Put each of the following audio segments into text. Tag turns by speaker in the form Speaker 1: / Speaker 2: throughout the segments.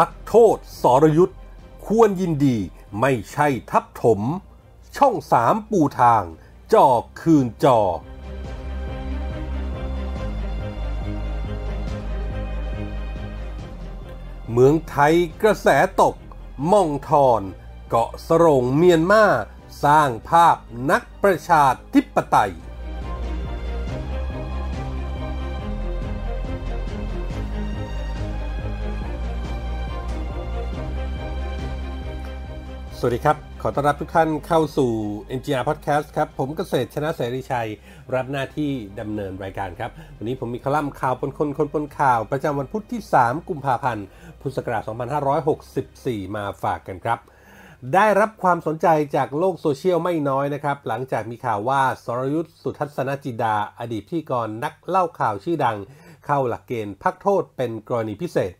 Speaker 1: พักโทษ สรยุทธ์ควรยินดีไม่ใช่ทับถม ช่องสามปูทาง จอคืนจอเมืองไทยกระแสตกม่องทอนเกาะสรงเมียนมาสร้างภาพนักประชาธิปไตยสวัสดีครับ ขอต้อนรับทุกท่านเข้าสู่ NGR Podcast ครับ ผมเกษตรชนะเสรีชัย รับหน้าที่ดำเนินรายการครับ วันนี้ผมมีคอลัมน์ข่าวปนคนคนปนข่าว ประจำวันพุธที่ 3กุมภาพันธ์ พุทธศักราช2564 มาฝากกันครับ ได้รับความสนใจจากโลกโซเชียลไม่น้อยนะครับ หลังจากมีข่าวว่า สรยุทธ์สุทัศนจิดา อดีตพี่กรนักเล่าข่าวชื่อดัง เข้าหลักเกณฑ์พักโทษเป็นกรณีพิเศษ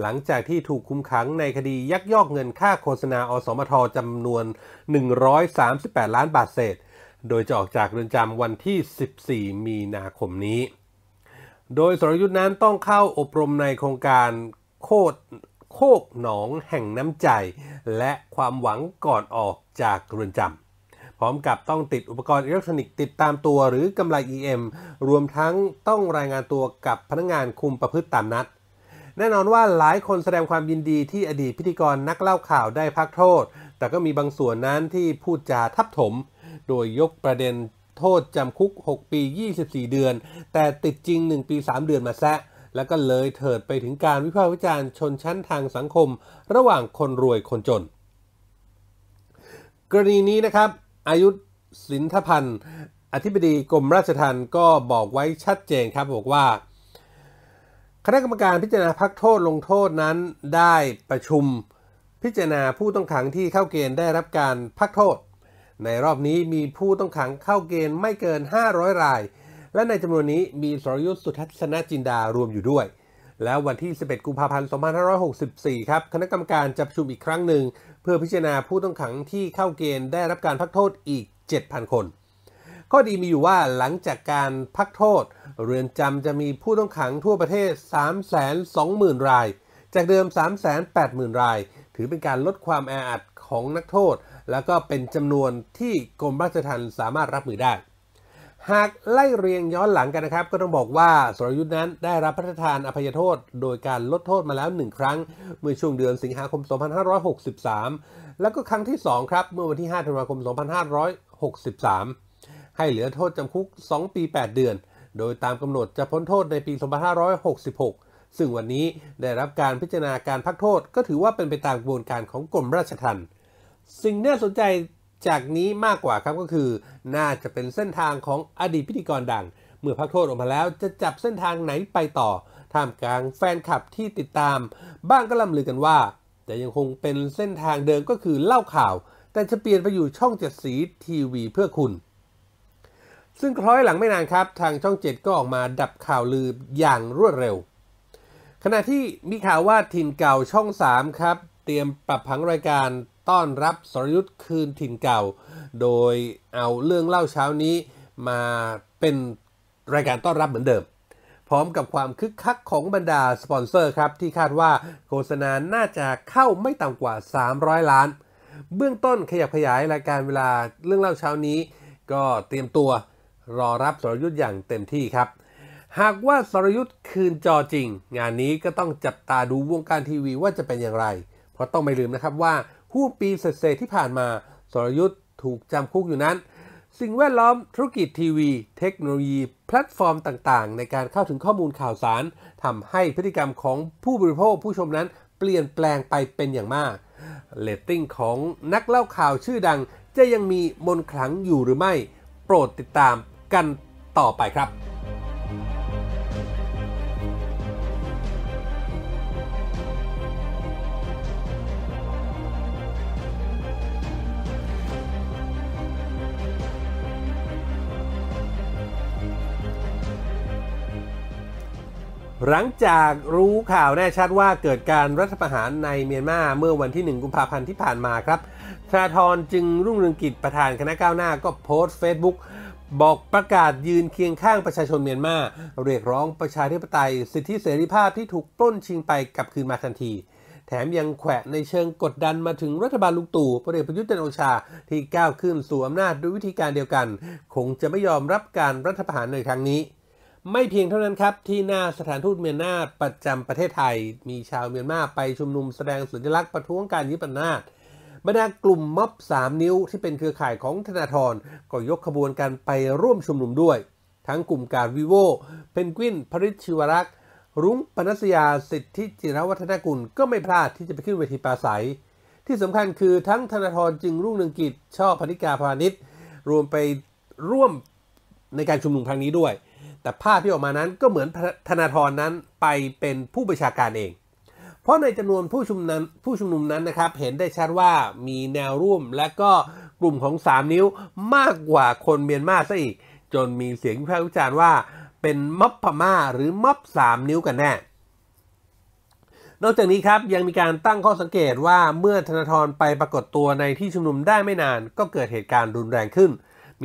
Speaker 1: หลังจากที่ถูกคุมขังในคดียักยอกเงินค่าโฆษณาอสมทจำนวน 138 ล้านบาทเศษ โดยจะออกจากเรือนจำวันที่ 14 มีนาคมนี้ โดยสรยุทธ์นั้นต้องเข้าอบรมในโครงการโคดโคกหนองแห่งน้ำใจ และความหวังก่อนออกจากเรือนจำ พร้อมกับต้องติดอุปกรณ์อิเล็กทรอนิกส์ติดตามตัวหรือกำไร EM รวมทั้งต้องรายงานตัวกับพนักงงานคุมประพฤติตามนัดแน่นอนว่าหลายคนแสดงความยินดีที่อดีตพิธีกรนักเล่าข่าวได้พักโทษ แต่ก็มีบางส่วนนั้นที่พูดจาทับถม โดยยกประเด็นโทษจำคุก 6 ปี 24 เดือน แต่ติดจริง 1 ปี 3 เดือนมาแซะ แล้วก็เลยเถิดไปถึงการวิพากษ์วิจารณ์ชนชั้นทางสังคม ระหว่างคนรวยคนจน กรณีนี้นะครับ อายุสินทพันธ์อธิบดีกรมราชทัณฑ์ก็บอกไว้ชัดเจนครับ บอกว่าคณะกรรมการพิจารณาพักโทษลงโทษนั้นได้ประชุม พิจารณาผู้ต้องขังที่เข้าเกณฑ์ได้รับการพักโทษ ในรอบนี้มีผู้ต้องขังเข้าเกณฑ์ไม่เกิน 500 ราย และในจำนวนนี้มีสรยุทธ์สุทัศนจินดารวมอยู่ด้วย แล้ววันที่11กุมภาพันธ์2564ครับคณะกรรมการจะประชุมอีกครั้งหนึ่งเพื่อพิจารณาผู้ต้องขังที่เข้าเกณฑ์ได้รับการพักโทษอีก7,000คนข้อดีมีอยู่ว่าหลังจากการพักโทษ เรือนจำจะมีผู้ต้องขังทั่วประเทศ320,000 ราย จากเดิม380,000 ราย ถือเป็นการลดความแออัดของนักโทษ แล้วก็เป็นจำนวนที่กรมราชทัณฑ์สามารถรับมือได้ หากไล่เรียงย้อนหลังกันนะครับ ก็ต้องบอกว่าสรยุทธ์นั้นได้รับพระราชทานอภัยโทษ โดยการลดโทษมาแล้วหนึ่งครั้งเมื่อช่วงเดือนสิงหาคม2563 แล้วก็ครั้งที่ 2 ครับ เมื่อวันที่5ธันวาคม2563ให้เหลือโทษจำคุก2 ปี 8 เดือน โดยตามกำหนดจะพ้นโทษในปี 2566 ซึ่งวันนี้ได้รับการพิจารณาการพักโทษก็ถือว่าเป็นไปตามกระบวนการของกรมราชทัณฑ์ สิ่งน่าสนใจจากนี้มากกว่าครับก็คือ น่าจะเป็นเส้นทางของอดีตพิธีกรดัง เมื่อพักโทษออกมาแล้วจะจับเส้นทางไหนไปต่อ ท่ามกลางแฟนคลับที่ติดตาม บ้างก็ล่ำลือกันว่า แต่ยังคงเป็นเส้นทางเดิมก็คือเล่าข่าว แต่จะเปลี่ยนไปอยู่ช่องเจ็ดสีทีวีเพื่อคุณซึ่งคล้อยหลังไม่นานครับ ทางช่อง 7 ก็ออกมาดับข่าวลืออย่างรวดเร็ว ขณะที่มีข่าวว่าถิ่นเก่าช่อง 3 ครับ เตรียมปรับผังรายการต้อนรับสรยุทธ์คืนถิ่นเก่า โดยเอาเรื่องเล่าเช้านี้มาเป็นรายการต้อนรับเหมือนเดิม พร้อมกับความคึกคักของบรรดาสปอนเซอร์ครับ ที่คาดว่าโฆษณาน่าจะเข้าไม่ต่ำกว่า 300 ล้าน เบื้องต้นขยับขยายรายการเวลาเรื่องเล่าเช้านี้ ก็เตรียมตัวรอรับสรยุทธ์อย่างเต็มที่ครับ หากว่าสรยุทธ์คืนจอจริง งานนี้ก็ต้องจับตาดูวงการทีวีว่าจะเป็นอย่างไร เพราะต้องไม่ลืมนะครับว่าหู้ปีเศษที่ผ่านมา สรยุทธ์ถูกจำคุกอยู่นั้น สิ่งแวดล้อมธุรกิจทีวี เทคโนโลยีแพลตฟอร์มต่างๆ ในการเข้าถึงข้อมูลข่าวสารทำให้พฤติกรรมของผู้บริโภคผู้ชมนั้นเปลี่ยนแปลงไปเป็นอย่างมากเลตติ้งของนักเล่าข่าวชื่อดัง จะยังมีมนขลังอยู่หรือไม่ โปรดติดตามกันต่อไปครับ หลังจากรู้ข่าว แน่ชัดว่าเกิดการรัฐประหารในเมียนมา เมื่อวันที่ 1 กุมภาพันธ์ที่ผ่านมาครับธนาธรจึงรุ่งเรืองกิจประธานคณะก้าวหน้า ก็โพสต์เฟซบุ๊กบอกประกาศยืนเคียงข้างประชาชนเมียนมาเรียกร้องประชาธิปไตยสิทธิเสรีภาพที่ถูกปล้นชิงไปกลับคืนมาทันที แถมยังแขวะในเชิงกดดันมาถึงรัฐบาลลุงตู่พลเอกประยุทธ์จันโอชา ที่ก้าวขึ้นสู่อำนาจด้วยวิธีการเดียวกัน คงจะไม่ยอมรับการรัฐประหารในครั้งนี้ ไม่เพียงเท่านั้นครับที่หน้าสถานทูตเมียนมาประจำประเทศไทย มีชาวเมียนมาไปชุมนุมแสดงสัญลักษณ์ประท้วงการยึดอำนาจบรรดากลุ่มม็อบ 3 นิ้ว ที่เป็นเครือข่ายของธนาธรก็ยกขบวนการไปร่วมชุมนุมด้วย ทั้งกลุ่มการวิโวเพนกวินพริชิวรักษ์รุ้งปนัสยาสิทธิจิรวัฒนกุล ก็ไม่พลาดที่จะไปขึ้นเวทีปราศัย ที่สำคัญคือทั้งธนาธรจึงรุ่งเรืองกิจช่อพนิกาพาณิชย์รวมไปร่วมในการชุมนุมครั้งนี้ด้วย แต่ภาพที่ออกมานั้นก็เหมือนธนาธรนั้นไปเป็นผู้ประชาการเองเพราะในจำนวนผู้ชุมนุมผู้ชุมนุมนั้นนะครับ เห็นได้ชัดว่ามีแนวร่วมและก็กลุ่มของ 3 นิ้วมากกว่าคนเมียนมาซะอีก จนมีเสียงวิพากษ์วิจารณ์ว่า เป็นม็อบพม่าหรือม็อบ3นิ้วกันแน่ นอกจากนี้ครับ ยังมีการตั้งข้อสังเกตว่าเมื่อธนาธรไปปรากฏตัวในที่ชุมนุมได้ไม่นานก็เกิดเหตุการณ์รุนแรงขึ้น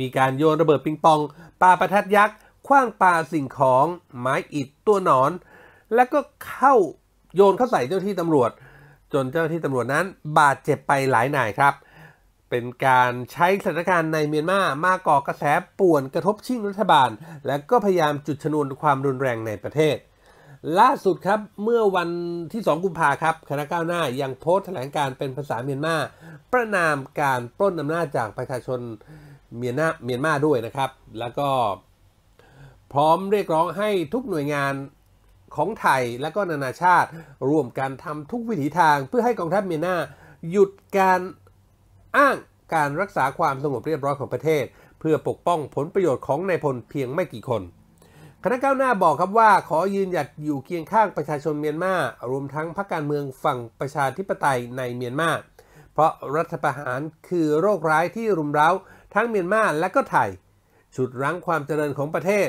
Speaker 1: มีการโยนระเบิดปิงปองปาประทัดยักษ์คว้างปาสิ่งของไม้อิดตัวหนอน และก็เข้าโยนเข้าใส่เจ้าที่ตำรวจ จนเจ้าที่ตำรวจนั้น บาดเจ็บไปหลายนายครับ เป็นการใช้สถานการณ์ในเมียนมามากก่อกระแสป่วนกระทบชิงรัฐบาล และก็พยายามจุดชนวนความรุนแรงในประเทศ ล่าสุดครับเมื่อวันที่ 2 กุมภาครับคณะก้าวหน้ายังโพสต์แถลงการเป็นภาษาเมียนมาประนามการปล้นอำนาจจากประชาชนเมียนมาเมียนมาด้วยนะครับ แล้วก็ พร้อมเรียกร้องให้ทุกหน่วยงานของไทยและก็นานาชาติร่วมกันทำทุกวิถีทางเพื่อให้กองทัพเมียนมาหยุดการอ้างการรักษาความสงบเรียบร้อยของประเทศ เพื่อปกป้องผลประโยชน์ของนายพลเพียงไม่กี่คน คณะก้าวหน้าบอกครับว่า ขอยืนหยัดอยู่เคียงข้างประชาชนเมียนมารวมทั้งพรรคการเมืองฝั่งประชาธิปไตยในเมียนมาเพราะรัฐประหารคือโรคร้ายที่รุมเร้าทั้งเมียนมาและก็ไทยฉุดรั้งความเจริญของประเทศ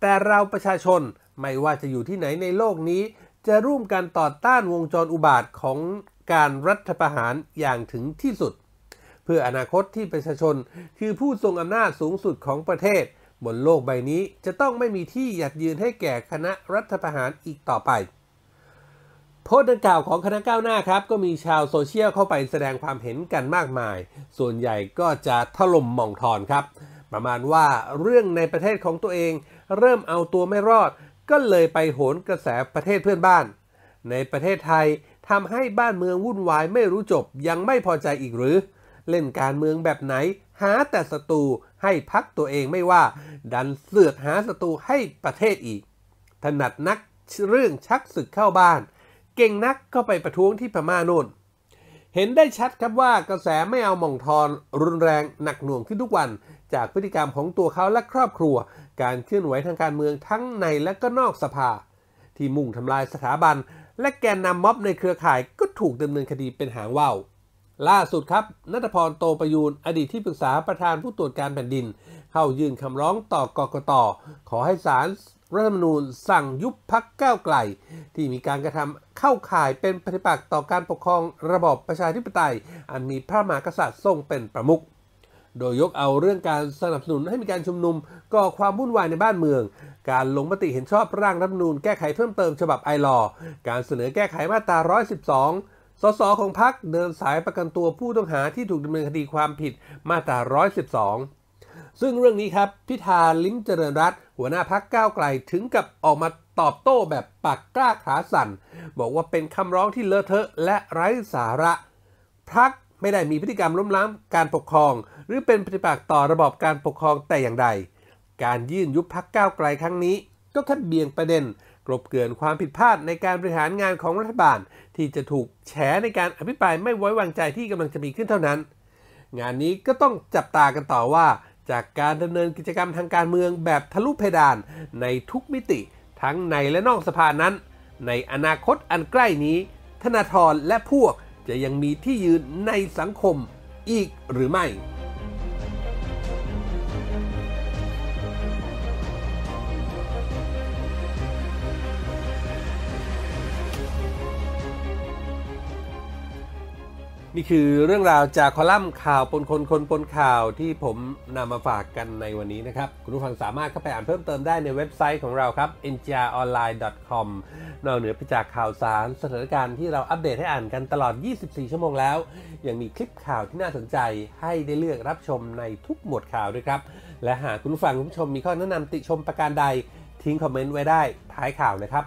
Speaker 1: แต่เราประชาชนไม่ว่าจะอยู่ที่ไหนในโลกนี้ จะร่วมกันต่อต้านวงจรอุบาทของการรัฐประหารอย่างถึงที่สุด เพื่ออนาคตที่ประชาชนคือผู้ทรงอำนาจสูงสุดของประเทศ บนโลกใบนี้จะต้องไม่มีที่หยัดยืนให้แก่คณะรัฐประหารอีกต่อไป โพสต์ดังกล่าวของคณะก้าวหน้าครับ ก็มีชาวโซเชียลเข้าไปแสดงความเห็นกันมากมาย ส่วนใหญ่ก็จะถล่มหม่องทอนครับ ประมาณว่าเรื่องในประเทศของตัวเองเริ่มเอาตัวไม่รอดก็เลยไปโหนกระแสประเทศเพื่อนบ้าน ในประเทศไทยทำให้บ้านเมืองวุ่นวายไม่รู้จบยังไม่พอใจอีกหรือ เล่นการเมืองแบบไหน หาแต่ศัตรูให้พักตัวเองไม่ว่า ดันเสือกหาศัตรูให้ประเทศอีก ถนัดนักเรื่องชักศึกเข้าบ้าน เก่งนักก็ไปประท้วงที่พม่าโน่นเห็นได้ชัดครับว่ากระแสไม่เอาหม่องทอนรุนแรงหนักหน่วงขึ้นทุกวัน จากพฤติกรรมของตัวเขาและครอบครัวการเคลื่อนไหวทางการเมืองทั้งในและก็นอกสภา ที่มุ่งทำลายสถาบันและแกนนำม็อบในเครือข่ายก็ถูกดำเนินคดีเป็นหางว่าวล่าสุดครับนัทพรโตประยูนอดีตที่ปรึกษาประธานผู้ตรวจการแผ่นดิน เข้ายื่นคำร้องต่อกกตขอให้ศาลรัฐธรรมนูญสั่งยุบพักก้าวไกล ที่มีการกระทำเข้าข่ายเป็นปฏิปักษ์ต่อการปกครองระบอบประชาธิปไตย อันมีพระมหากษัตริย์ทรงเป็นประมุข โดยยกเอาเรื่องการสนับสนุนให้มีการชุมนุมก่อความวุ่นวายในบ้านเมือง การลงมติเห็นชอบร่างรัฐมนูญแก้ไขเพิ่มเติมฉบับไอรอการเสนอแก้ไขมาตรา 112 สสของพักเดินสายประกันตัวผู้ต้องหาที่ถูกดำเนินคดีความผิดมาตรา 112ซึ่งเรื่องนี้ครับ พิธาลิ้มเจริญรัตหัวหน้าพักก้าวไกลถึงกับออกมาตอบโต้แบบปากกล้าขาสั่นบอกว่าเป็นคำร้องที่เลอะเทอะและไร้สาระพักไม่ได้มีพฤติกรรมล้มล้างการปกครอง หรือเป็นปฏิปักษ์ต่อระบอบการปกครองแต่อย่างใด การยื่นยุบพักก้าวไกลครั้งนี้ก็แค่เบี่ยงประเด็นกลบเกลื่อนความผิดพลาดในการบริหารงานของรัฐบาล ที่จะถูกแฉในการอภิปรายไม่ไว้วางใจที่กำลังจะมีขึ้นเท่านั้น งานนี้ก็ต้องจับตากันต่อว่าจากการดำเนินกิจกรรมทางการเมืองแบบทะลุเพดาน ในทุกมิติทั้งในและนอกสภานั้น ในอนาคตอันใกล้นี้ ธนาธรและพวกจะยังมีที่ยืนในสังคมอีกหรือไม่นี่คือเรื่องราวจากคอลัมน์ข่าวปนคนคนปนข่าวที่ผมนำมาฝากกันในวันนี้นะครับ คุณผู้ฟังสามารถเข้าไปอ่านเพิ่มเติมได้ในเว็บไซต์ของเราครับ n g r o n l i n e c o m นอกเหนือไปจากข่าวสารสถานการณ์ที่เราอัปเดตให้อ่านกันตลอด 24 ชั่วโมงแล้ว ยังมีคลิปข่าวที่น่าสนใจให้ได้เลือกรับชมในทุกหมวดข่าวด้วยครับ และหากคุณผู้ฟังคุณผู้ชมมีข้อแนะนำติชมประการใดทิ้งคอมเมนต์ไว้ได้ท้ายข่าวนะครับ